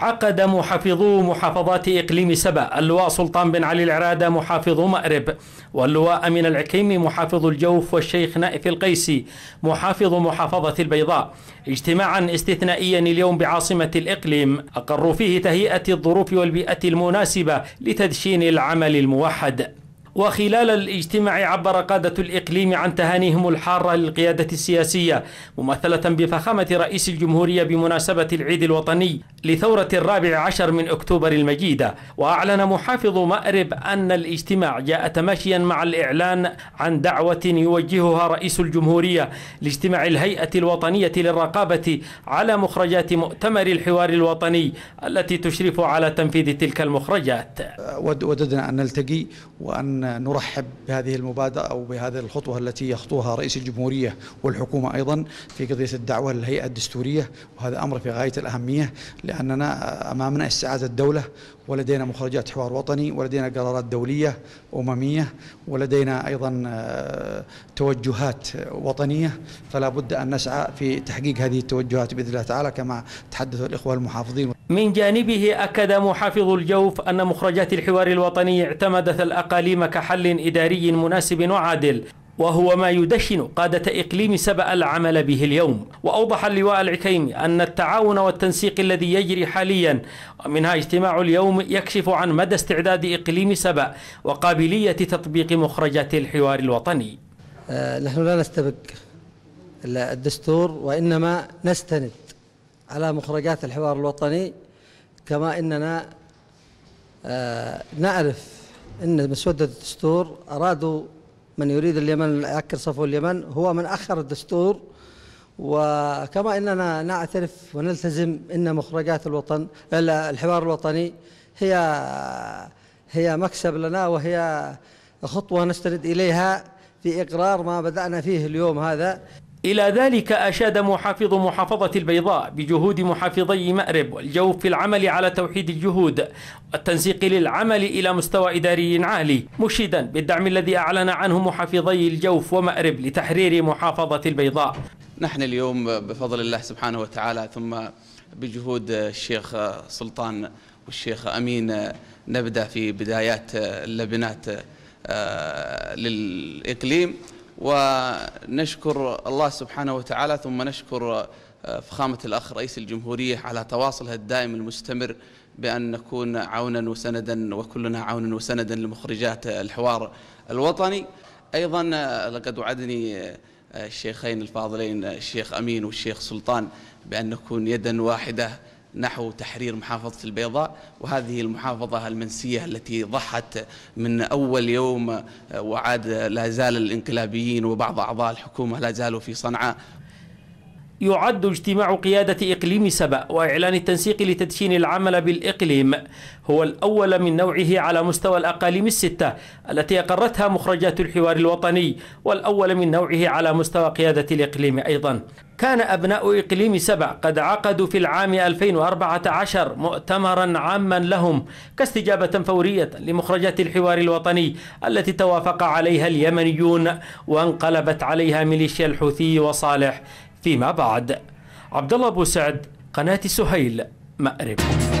عقد محافظو محافظات إقليم سبأ اللواء سلطان بن علي العرادة محافظ مأرب واللواء أمين العكيمي محافظ الجوف والشيخ نائف القيسي محافظ محافظة البيضاء اجتماعا استثنائيا اليوم بعاصمة الإقليم أقروا فيه تهيئة الظروف والبيئة المناسبة لتدشين العمل الموحد وخلال الاجتماع عبر قادة الإقليم عن تهانيهم الحارة للقيادة السياسية ممثلة بفخامة رئيس الجمهورية بمناسبة العيد الوطني لثورة الرابع عشر من أكتوبر المجيدة وأعلن محافظ مأرب أن الاجتماع جاء تماشيا مع الإعلان عن دعوة يوجهها رئيس الجمهورية لاجتماع الهيئة الوطنية للرقابة على مخرجات مؤتمر الحوار الوطني التي تشرف على تنفيذ تلك المخرجات وددنا أن نلتقي وأن نرحب بهذه المبادرة أو بهذه الخطوة التي يخطوها رئيس الجمهورية والحكومة أيضا في قضية الدعوة للهيئة الدستورية وهذا أمر في غاية الأهمية لأننا أمامنا استعادة الدولة ولدينا مخرجات حوار وطني ولدينا قرارات دولية أممية ولدينا أيضا آه، توجهات وطنية فلا بد أن نسعى في تحقيق هذه التوجهات بإذن الله تعالى كما تحدث الإخوة المحافظين من جانبه أكد محافظ الجوف أن مخرجات الحوار الوطني اعتمدت الأقاليم كحل إداري مناسب وعادل وهو ما يدشن قادة إقليم سبأ العمل به اليوم وأوضح اللواء العكيمي أن التعاون والتنسيق الذي يجري حاليا ومنها اجتماع اليوم يكشف عن مدى استعداد إقليم سبأ وقابلية تطبيق مخرجات الحوار الوطني أه نحن لا نستبق الدستور وإنما نستند على مخرجات الحوار الوطني كما إننا أه نعرف أن مسودة الدستور أرادوا من يريد اليمن يأكل صفو اليمن هو من أخر الدستور وكما أننا نعترف ونلتزم أن مخرجات الوطن الحوار الوطني هي هي مكسب لنا وهي خطوة نستند إليها في إقرار ما بدأنا فيه اليوم هذا إلى ذلك أشاد محافظ محافظة البيضاء بجهود محافظي مأرب والجوف في العمل على توحيد الجهود والتنسيق للعمل إلى مستوى إداري عالي مشيدا بالدعم الذي أعلن عنه محافظي الجوف ومأرب لتحرير محافظة البيضاء نحن اليوم بفضل الله سبحانه وتعالى ثم بجهود الشيخ سلطان والشيخ أمين نبدأ في بدايات اللبنات آه، للإقليم ونشكر الله سبحانه وتعالى ثم نشكر آه، فخامة الأخ رئيس الجمهورية على تواصلها الدائم المستمر بأن نكون عونا وسندا وكلنا عونا وسندا لمخرجات الحوار الوطني أيضا آه، لقد وعدني آه، الشيخين الفاضلين الشيخ أمين والشيخ سلطان بأن نكون يدا واحدة نحو تحرير محافظة البيضاء وهذه المحافظة المنسية التي ضحت من أول يوم آه، وعاد لا زال الإنقلابيين وبعض أعضاء الحكومة لا زالوا في صنعاء يعد اجتماع قيادة إقليم سبأ وإعلان التنسيق لتدشين العمل بالإقليم هو الأول من نوعه على مستوى الأقاليم الستة التي أقرتها مخرجات الحوار الوطني والأول من نوعه على مستوى قيادة الإقليم أيضا كان أبناء إقليم سبع قد عقدوا في العام 2014 مؤتمرا عاما لهم كاستجابة فورية لمخرجات الحوار الوطني التي توافق عليها اليمنيون وانقلبت عليها ميليشيا الحوثي وصالح فيما بعد عبد الله ابو سعد قناه سهيل مأرب